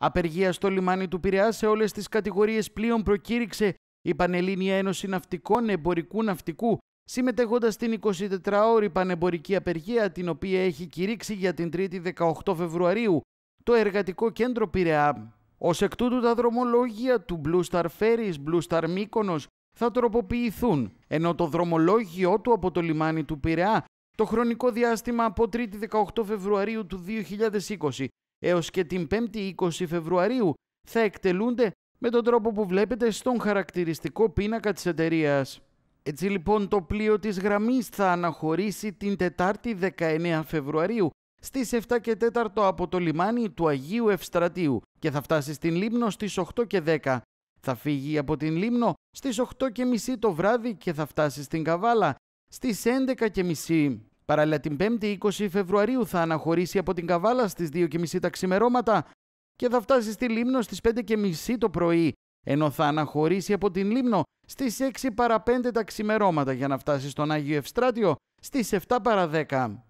Απεργία στο λιμάνι του Πειραιά σε όλες τις κατηγορίες πλοίων προκήρυξε η Πανελλήνια Ένωση Ναυτικών Εμπορικού Ναυτικού συμμετέχοντας στην 24ωρη πανεμπορική απεργία την οποία έχει κηρύξει για την 3η 18 Φεβρουαρίου το Εργατικό Κέντρο Πειραιά. Ως εκ τούτου τα δρομολόγια του Blue Star Ferries, Blue Star Mykonos θα τροποποιηθούν, ενώ το δρομολόγιο του από το λιμάνι του Πειραιά το χρονικό διάστημα από 3η 18 Φεβρουαρίου του 2020 έως και την 5η 20 Φεβρουαρίου θα εκτελούνται με τον τρόπο που βλέπετε στον χαρακτηριστικό πίνακα της εταιρείας. Έτσι λοιπόν το πλοίο της γραμμής θα αναχωρήσει την 4 η 19 Φεβρουαρίου στις 7 και 4 από το λιμάνι του Αγίου Ευστρατείου και θα φτάσει στην Λίμνο στις 8 και 10. Θα φύγει από την Λίμνο στις 8 και μισή το βράδυ και θα φτάσει στην Καβάλα στις 11 και μισή. Παράλληλα την 5η 20 Φεβρουαρίου θα αναχωρήσει από την Καβάλα στις 2.30 τα ξημερώματα και θα φτάσει στη Λίμνο στις 5.30 το πρωί, ενώ θα αναχωρήσει από την Λίμνο στις 6 παρα 5 τα ξημερώματα για να φτάσει στον Άγιο Ευστράτιο στις 7 παρα 10.